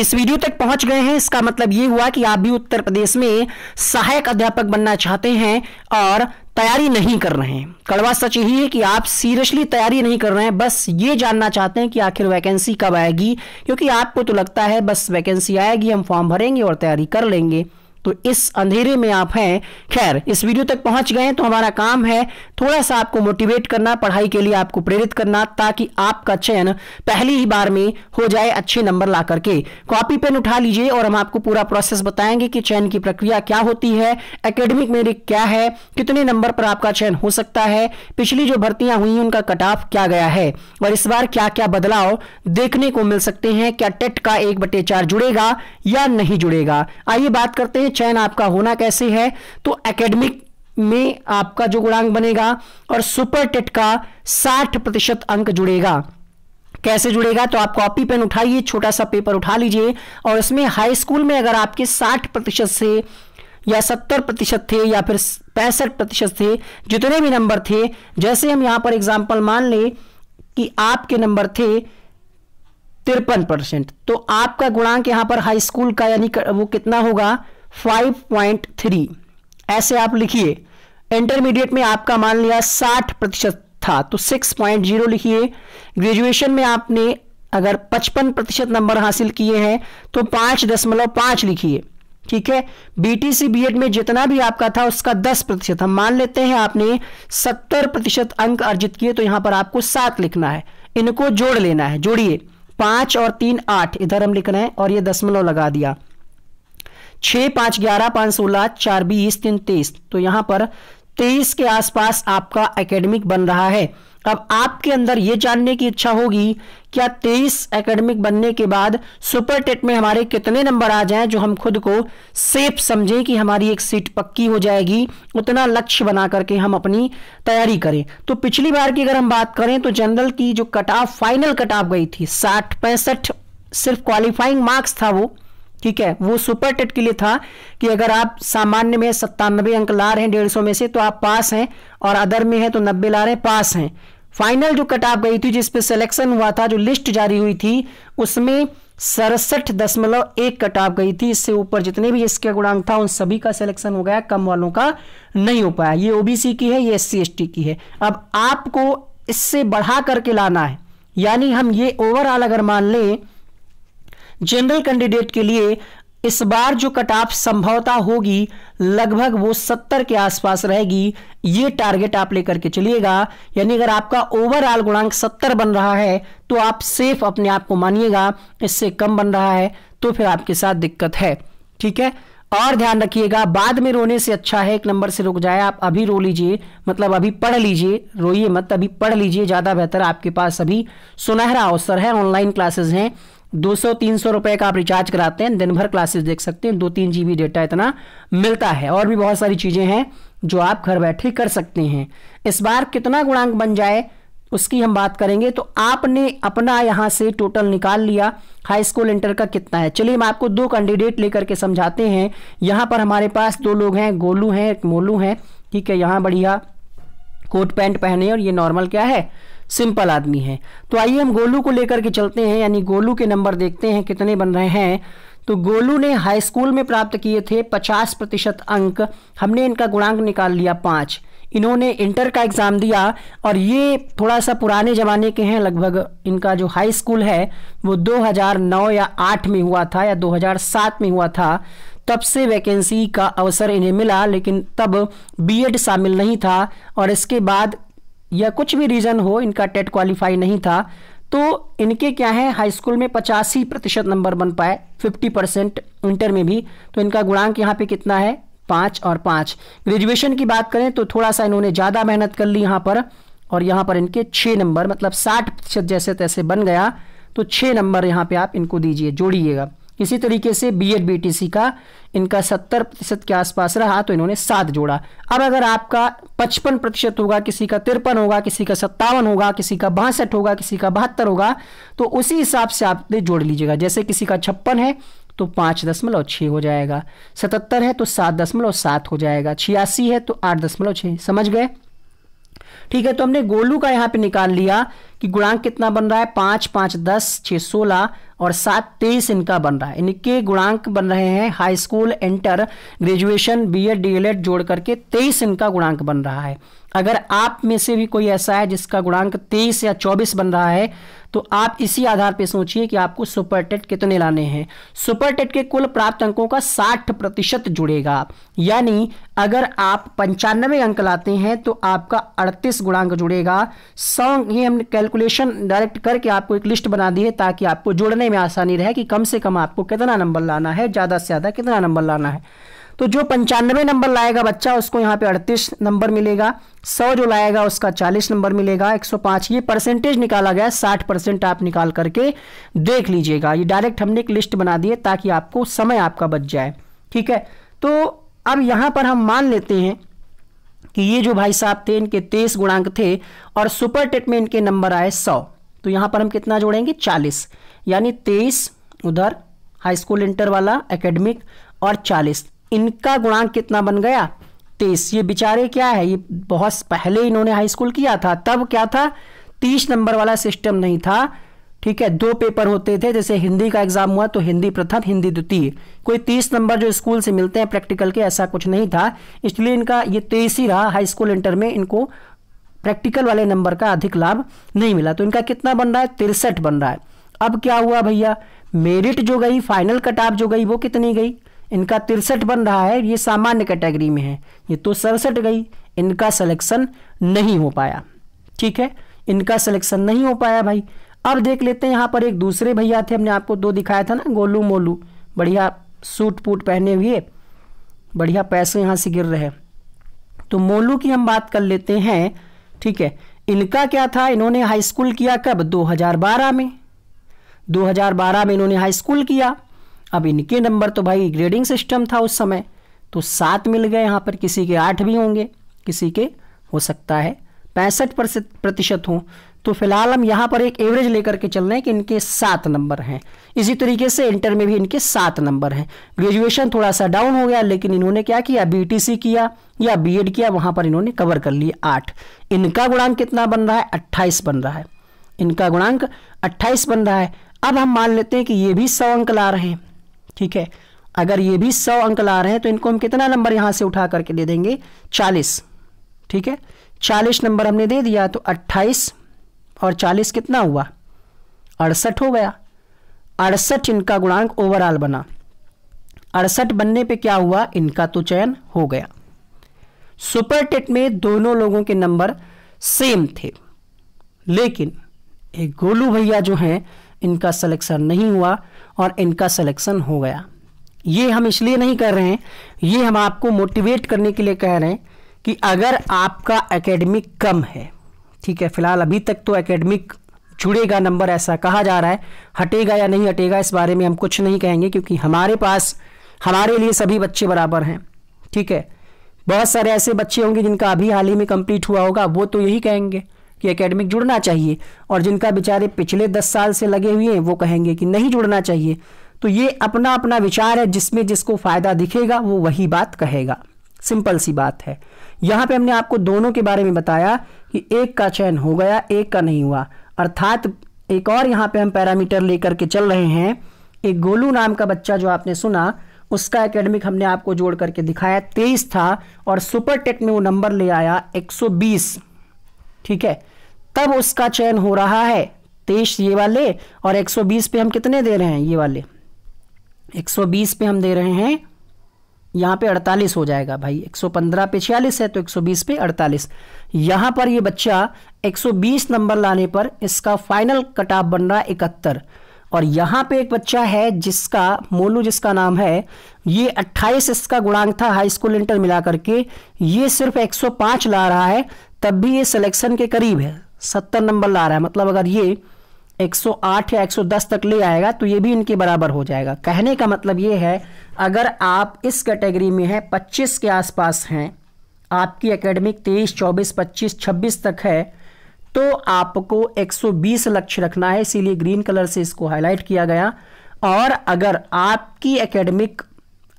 इस वीडियो तक पहुंच गए हैं इसका मतलब ये हुआ कि आप भी उत्तर प्रदेश में सहायक अध्यापक बनना चाहते हैं और तैयारी नहीं कर रहे हैं कड़वा सच यही है कि आप सीरियसली तैयारी नहीं कर रहे हैं बस ये जानना चाहते हैं कि आखिर वैकेंसी कब आएगी क्योंकि आपको तो लगता है बस वैकेंसी आएगी हम फॉर्म भरेंगे और तैयारी कर लेंगे तो इस अंधेरे में आप हैं खैर इस वीडियो तक पहुंच गए तो हमारा काम है थोड़ा सा आपको मोटिवेट करना पढ़ाई के लिए आपको प्रेरित करना ताकि आपका चयन पहली ही बार में हो जाए अच्छे नंबर ला करके कॉपी पेन उठा लीजिए और हम आपको पूरा प्रोसेस बताएंगे कि चयन की प्रक्रिया क्या होती है एकेडमिक मेरिट क्या है कितने नंबर पर आपका चयन हो सकता है पिछली जो भर्तियां हुई उनका कट ऑफ क्या गया है और इस बार क्या क्या बदलाव देखने को मिल सकते हैं क्या टेट का एक बटे चार जुड़ेगा या नहीं जुड़ेगा आइए बात करते हैं चयन आपका होना कैसे है तो एकेडमिक में आपका जो गुणांक बनेगा और सुपर टेट का 60 प्रतिशत अंक जुड़ेगा कैसे जुड़ेगा तो आप कॉपी पेन उठाइए छोटा सा पेपर उठा लीजिए और इसमें हाई स्कूल में अगर आपके 60 प्रतिशत से या 70 प्रतिशत थे या फिर पैंसठ प्रतिशत थे जितने भी नंबर थे जैसे हम यहां पर एग्जाम्पल मान लें कि आपके नंबर थे तिरपन परसेंट तो आपका गुणांक यहां पर हाई स्कूल का यानी वो कितना होगा 5.3 ऐसे आप लिखिए इंटरमीडिएट में आपका मान लिया 60 प्रतिशत था तो 6.0 लिखिए ग्रेजुएशन में आपने अगर 55 प्रतिशत नंबर हासिल किए हैं तो 5.5 दशमलव लिखिए ठीक है बीटीसी बीएड में जितना भी आपका था उसका 10 प्रतिशत हम मान लेते हैं आपने 70 प्रतिशत अंक अर्जित किए तो यहां पर आपको सात लिखना है इनको जोड़ लेना है जोड़िए पांच और तीन आठ इधर हम लिख रहे हैं और ये दशमलव लगा दिया छः पाँच ग्यारह पाँच सोलह चार बीस तीन तेईस तो यहाँ पर तेईस के आसपास आपका एकेडमिक बन रहा है अब आपके अंदर ये जानने की इच्छा होगी क्या तेईस एकेडमिक बनने के बाद सुपर टेट में हमारे कितने नंबर आ जाएं जो हम खुद को सेफ समझें कि हमारी एक सीट पक्की हो जाएगी उतना लक्ष्य बना करके हम अपनी तैयारी करें तो पिछली बार की अगर हम बात करें तो जनरल की जो cut off final cut off गई थी साठ पैंसठ सिर्फ क्वालिफाइंग मार्क्स था वो ठीक है वो सुपर टेट के लिए था कि अगर आप सामान्य में सत्तानबे अंक ला रहे हैं डेढ़ सौ में से तो आप पास हैं और अदर में है तो नब्बे ला रहे हैं पास हैं फाइनल जो कट ऑफ गई थी जिस पे सिलेक्शन हुआ था जो लिस्ट जारी हुई थी उसमें सड़सठ दशमलव एक कट ऑफ गई थी इससे ऊपर जितने भी इसके गुणांक था उन सभी का सिलेक्शन हो गया कम वालों का नहीं हो पाया ये ओबीसी की है ये एस सी की है अब आपको इससे बढ़ा करके लाना है यानी हम ये ओवरऑल अगर मान लें जनरल कैंडिडेट के लिए इस बार जो कट ऑफ संभवता होगी लगभग वो सत्तर के आसपास रहेगी ये टारगेट आप लेकर के चलिएगा यानी अगर आपका ओवरऑल गुणांक सत्तर बन रहा है तो आप सेफ अपने आप को मानिएगा इससे कम बन रहा है तो फिर आपके साथ दिक्कत है ठीक है और ध्यान रखिएगा बाद में रोने से अच्छा है एक नंबर से रुक जाए आप अभी रो लीजिए मतलब अभी पढ़ लीजिए रोइए मत अभी पढ़ लीजिए ज़्यादा बेहतर आपके पास अभी सुनहरा अवसर है ऑनलाइन क्लासेस हैं दो सौ तीन सौ रुपए का आप रिचार्ज कराते हैं दिन भर क्लासेस देख सकते हैं दो तीन बी डेटा इतना मिलता है और भी बहुत सारी चीज़ें हैं जो आप घर बैठे कर सकते हैं इस बार कितना गुणांक बन जाए उसकी हम बात करेंगे तो आपने अपना यहाँ से टोटल निकाल लिया हाई स्कूल इंटर का कितना है चलिए हम आपको दो कैंडिडेट लेकर के समझाते हैं यहाँ पर हमारे पास दो लोग हैं गोलू हैं एक मोलू हैं ठीक है यहाँ बढ़िया कोट पैंट पहने और ये नॉर्मल क्या है सिंपल आदमी है तो आइए हम गोलू को लेकर के चलते हैं यानी गोलू के नंबर देखते हैं कितने बन रहे हैं तो गोलू ने हाई स्कूल में प्राप्त किए थे 50 प्रतिशत अंक हमने इनका गुणांक निकाल लिया पाँच इन्होंने इंटर का एग्ज़ाम दिया और ये थोड़ा सा पुराने ज़माने के हैं लगभग इनका जो हाई स्कूल है वो 2009 या 8 में हुआ था या 2007 में हुआ था तब से वैकेंसी का अवसर इन्हें मिला लेकिन तब बीएड शामिल नहीं था और इसके बाद या कुछ भी रीज़न हो इनका टेट क्वालिफाई नहीं था तो इनके क्या है हाई स्कूल में पचासी प्रतिशत नंबर बन पाए फिफ्टी परसेंट इंटर में भी तो इनका गुणांक यहाँ पे कितना है पांच और पांच ग्रेजुएशन की बात करें तो थोड़ा सा इन्होंने ज़्यादा मेहनत कर ली यहां पर और यहां पर इनके छह नंबर मतलब साठ प्रतिशत जैसे तैसे बन गया तो छह नंबर यहां पे आप इनको दीजिए जोड़िएगा इसी तरीके से B Ed B T C का इनका सत्तर प्रतिशत के आसपास रहा तो इन्होंने सात जोड़ा अब अगर आपका पचपन प्रतिशत होगा किसी का तिरपन होगा किसी का सत्तावन होगा किसी का बासठ होगा किसी का बहत्तर होगा तो उसी हिसाब से आप जोड़ लीजिएगा जैसे किसी का छप्पन है तो पाँच दशमलव छः हो जाएगा सतहत्तर है तो सात दशमलव सात हो जाएगा छियासी है तो आठ दशमलव छः समझ गए ठीक है तो हमने गोलू का यहाँ पे निकाल लिया कि गुणांक कितना बन रहा है पांच पांच दस छः सोलह और सात तेईस इनका बन रहा है इनके गुणांक बन रहे हैं high school inter graduation B Ed D El Ed जोड़ करके तेईस इनका गुणांक बन रहा है अगर आप में से भी कोई ऐसा है जिसका गुणांक तेईस या चौबीस बन रहा है तो आप इसी आधार पर सोचिए कि आपको सुपर टेट कितने लाने हैं सुपर टेट के कुल प्राप्त अंकों का साठ प्रतिशत जुड़ेगा यानी अगर आप पंचानवे अंक लाते हैं तो आपका अड़तीस गुणांक जुड़ेगा सौ ये हम कैलकुलेशन डायरेक्ट करके आपको एक लिस्ट बना दी है ताकि आपको जुड़ने में आसानी रहे कि कम से कम आपको कितना नंबर लाना है ज़्यादा से ज़्यादा कितना नंबर लाना है तो जो पंचानवे नंबर लाएगा बच्चा उसको यहाँ पे अड़तीस नंबर मिलेगा सौ जो लाएगा उसका चालीस नंबर मिलेगा एक सौ पांच ये परसेंटेज निकाला गया साठ परसेंट आप निकाल करके देख लीजिएगा ये डायरेक्ट हमने एक लिस्ट बना दी है ताकि आपको समय आपका बच जाए ठीक है तो अब यहाँ पर हम मान लेते हैं कि ये जो भाई साहब थे इनके तेईस गुणांक थे और सुपर टेट में इनके नंबर आए सौ तो यहाँ पर हम कितना जोड़ेंगे चालीस यानी तेईस उधर हाई स्कूल इंटर वाला एकेडमिक और चालीस इनका गुणांक कितना बन गया तेईस ये बिचारे क्या है ये बहुत पहले इन्होंने हाई स्कूल किया था तब क्या था तीस नंबर वाला सिस्टम नहीं था ठीक है दो पेपर होते थे जैसे हिंदी का एग्जाम हुआ तो हिंदी प्रथम हिंदी द्वितीय कोई तीस नंबर जो स्कूल से मिलते हैं प्रैक्टिकल के ऐसा कुछ नहीं था इसलिए इनका ये तेईस ही रहा हाई स्कूल इंटर में इनको प्रैक्टिकल वाले नंबर का अधिक लाभ नहीं मिला तो इनका कितना बन रहा है तिरसठ बन रहा है अब क्या हुआ भैया मेरिट जो गई फाइनल कटाप जो गई वो कितनी गई इनका तिरसठ बन रहा है ये सामान्य कैटेगरी में है ये तो सड़सठ गई इनका सिलेक्शन नहीं हो पाया ठीक है इनका सिलेक्शन नहीं हो पाया भाई अब देख लेते हैं यहाँ पर एक दूसरे भैया थे हमने आपको दो दिखाया था ना गोलू मोलू बढ़िया सूट पूट पहने हुए बढ़िया पैसे यहाँ से गिर रहे तो मोलू की हम बात कर लेते हैं ठीक है इनका क्या था इन्होंने हाई स्कूल किया कब 2012 में 2012 में इन्होंने हाई स्कूल किया अब इनके नंबर तो भाई ग्रेडिंग सिस्टम था उस समय तो सात मिल गए यहाँ पर किसी के आठ भी होंगे किसी के हो सकता है पैंसठ प्रतिशत हों तो फिलहाल हम यहाँ पर एक एवरेज लेकर के चल रहे हैं कि इनके सात नंबर हैं इसी तरीके से इंटर में भी इनके सात नंबर हैं ग्रेजुएशन थोड़ा सा डाउन हो गया लेकिन इन्होंने क्या किया बी किया या बी किया वहाँ पर इन्होंने कवर कर लिया आठ इनका गुणांक कितना बन रहा है अट्ठाइस बन रहा है इनका गुणांक अट्ठाइस बन रहा है अब हम मान लेते हैं कि ये भी सौ अंक ला रहे हैं ठीक है अगर ये भी सौ अंक ला रहे हैं तो इनको हम कितना नंबर यहां से उठा करके दे देंगे चालीस ठीक है चालीस नंबर हमने दे दिया तो अट्ठाईस और चालीस कितना हुआ अड़सठ हो गया अड़सठ इनका गुणांक ओवरऑल बना अड़सठ बनने पे क्या हुआ इनका तो चयन हो गया सुपर टेट में दोनों लोगों के नंबर सेम थे लेकिन एक गोलू भैया जो हैं इनका सिलेक्शन नहीं हुआ और इनका सिलेक्शन हो गया ये हम इसलिए नहीं कर रहे हैं ये हम आपको मोटिवेट करने के लिए कह रहे हैं कि अगर आपका एकेडमिक कम है ठीक है फिलहाल अभी तक तो एकेडमिक जुड़ेगा नंबर ऐसा कहा जा रहा है हटेगा या नहीं हटेगा इस बारे में हम कुछ नहीं कहेंगे क्योंकि हमारे पास हमारे लिए सभी बच्चे बराबर हैं ठीक है बहुत सारे ऐसे बच्चे होंगे जिनका अभी हाल ही में कंप्लीट हुआ होगा वो तो यही कहेंगे कि एकेडमिक जुड़ना चाहिए और जिनका बेचारे पिछले दस साल से लगे हुए हैं वो कहेंगे कि नहीं जुड़ना चाहिए तो ये अपना अपना विचार है जिसमें जिसको फ़ायदा दिखेगा वो वही बात कहेगा सिंपल सी बात है यहाँ पे हमने आपको दोनों के बारे में बताया कि एक का चयन हो गया एक का नहीं हुआ अर्थात एक और यहाँ पे हम पैरामीटर लेकर के चल रहे हैं एक गोलू नाम का बच्चा जो आपने सुना उसका एकेडमिक हमने आपको जोड़ करके दिखाया तेईस था और सुपर टेक में वो नंबर ले आया एक ठीक है तब उसका चयन हो रहा है तेईस ये वाले और 120 पे हम कितने दे रहे हैं ये वाले 120 पे हम दे रहे हैं यहाँ पे 48 हो जाएगा भाई 115 पे छियालीस है तो 120 पे 48 यहां पर ये बच्चा 120 नंबर लाने पर इसका फाइनल कट ऑफ बन रहा है इकहत्तर और यहाँ पे एक बच्चा है जिसका मोलू जिसका नाम है ये 28 इसका गुणांक था हाई स्कूल इंटर मिला करके ये सिर्फ 105 ला रहा है तब भी ये सिलेक्शन के करीब है सत्तर नंबर ला रहा है मतलब अगर ये 108 या 110 तक ले आएगा तो ये भी इनके बराबर हो जाएगा कहने का मतलब ये है अगर आप इस कैटेगरी में हैं पच्चीस के आसपास हैं आपकी अकेडमिक तेईस चौबीस पच्चीस छब्बीस तक है तो आपको 120 लक्ष्य रखना है इसीलिए ग्रीन कलर से इसको हाईलाइट किया गया और अगर आपकी एकेडमिक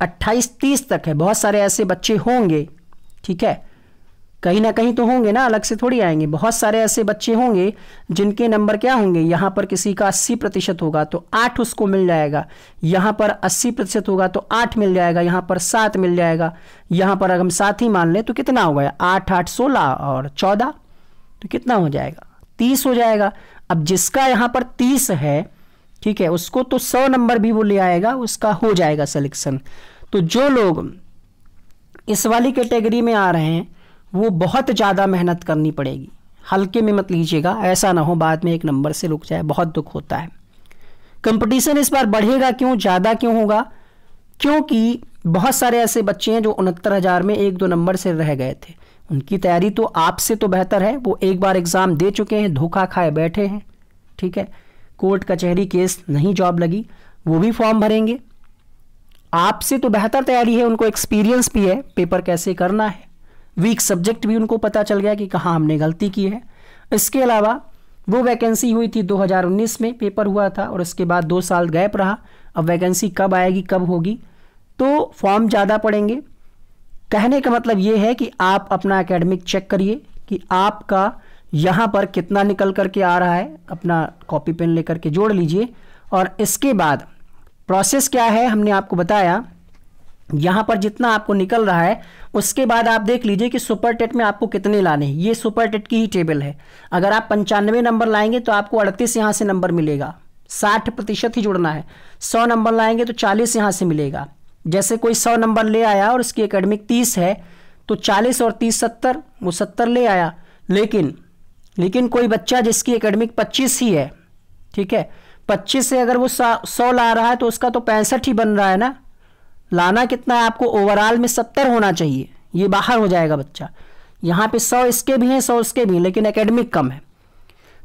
28-30 तक है बहुत सारे ऐसे बच्चे होंगे ठीक है कहीं ना कहीं तो होंगे ना अलग से थोड़ी आएंगे बहुत सारे ऐसे बच्चे होंगे जिनके नंबर क्या होंगे यहां पर किसी का अस्सी प्रतिशत होगा तो आठ उसको मिल जाएगा यहां पर अस्सी प्रतिशत होगा तो आठ मिल जाएगा यहां पर सात मिल जाएगा यहां पर अगर हम साथ ही मान लें तो कितना हो गया आठ आठ सोलह और चौदह तो कितना हो जाएगा तीस हो जाएगा अब जिसका यहाँ पर तीस है ठीक है उसको तो सौ नंबर भी वो ले आएगा उसका हो जाएगा सिलेक्शन तो जो लोग इस वाली कैटेगरी में आ रहे हैं वो बहुत ज़्यादा मेहनत करनी पड़ेगी हल्के में मत लीजिएगा ऐसा ना हो बाद में एक नंबर से रुक जाए बहुत दुख होता है कंपटीशन इस बार बढ़ेगा क्यों ज़्यादा क्यों होगा क्योंकि बहुत सारे ऐसे बच्चे हैं जो उनहत्तर हज़ार में एक दो नंबर से रह गए थे उनकी तैयारी तो आपसे तो बेहतर है वो एक बार एग्ज़ाम दे चुके हैं धोखा खाए बैठे हैं ठीक है कोर्ट कचहरी केस नहीं जॉब लगी वो भी फॉर्म भरेंगे आपसे तो बेहतर तैयारी है उनको एक्सपीरियंस भी है पेपर कैसे करना है वीक सब्जेक्ट भी उनको पता चल गया कि कहाँ हमने गलती की है इसके अलावा वो वैकेंसी हुई थी 2019 में पेपर हुआ था और इसके बाद दो साल गैप रहा अब वैकेंसी कब आएगी कब होगी तो फॉर्म ज़्यादा पड़ेंगे कहने का मतलब ये है कि आप अपना एकेडमिक चेक करिए कि आपका यहाँ पर कितना निकल करके आ रहा है अपना कॉपी पेन लेकर के जोड़ लीजिए और इसके बाद प्रोसेस क्या है हमने आपको बताया यहाँ पर जितना आपको निकल रहा है उसके बाद आप देख लीजिए कि सुपर टेट में आपको कितने लाने हैं ये सुपर टेट की ही टेबल है अगर आप पंचानवे नंबर लाएंगे तो आपको अड़तीस यहाँ से नंबर मिलेगा साठ प्रतिशत ही जुड़ना है सौ नंबर लाएंगे तो चालीस यहाँ से मिलेगा जैसे कोई सौ नंबर ले आया और उसकी एकेडमिक तीस है तो चालीस और तीस सत्तर वो सत्तर ले आया लेकिन लेकिन कोई बच्चा जिसकी एकेडमिक पच्चीस ही है ठीक है पच्चीस से अगर वो सौ ला रहा है तो उसका तो पैंसठ ही बन रहा है ना लाना कितना है आपको ओवरऑल में सत्तर होना चाहिए ये बाहर हो जाएगा बच्चा यहाँ पे सौ इसके भी हैं सौ उसके भी हैं लेकिन एकेडमिक कम है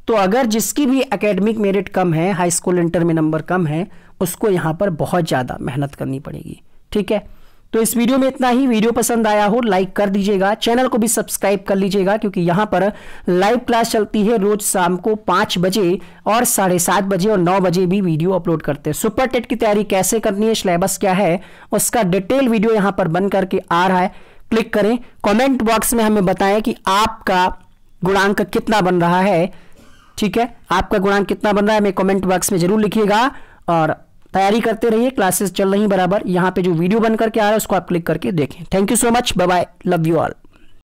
तो अगर जिसकी भी एकेडमिक मेरिट कम है हाई स्कूल इंटर में नंबर कम है उसको यहाँ पर बहुत ज़्यादा मेहनत करनी पड़ेगी ठीक है तो इस वीडियो में इतना ही वीडियो पसंद आया हो लाइक कर दीजिएगा चैनल को भी सब्सक्राइब कर लीजिएगा क्योंकि यहां पर लाइव क्लास चलती है रोज शाम को पांच बजे और साढ़े सात बजे और नौ बजे भी वीडियो अपलोड करते हैं सुपर टेट की तैयारी कैसे करनी है सिलेबस क्या है उसका डिटेल वीडियो यहां पर बन करके आ रहा है क्लिक करें कॉमेंट बॉक्स में हमें बताएं कि आपका गुणांक कितना बन रहा है ठीक है आपका गुणांक कितना बन रहा है हमें कॉमेंट बॉक्स में जरूर लिखिएगा और तैयारी करते रहिए क्लासेस चल रही बराबर यहाँ पे जो वीडियो बन करके आ रहा है उसको आप क्लिक करके देखें thank you so much bye bye love you all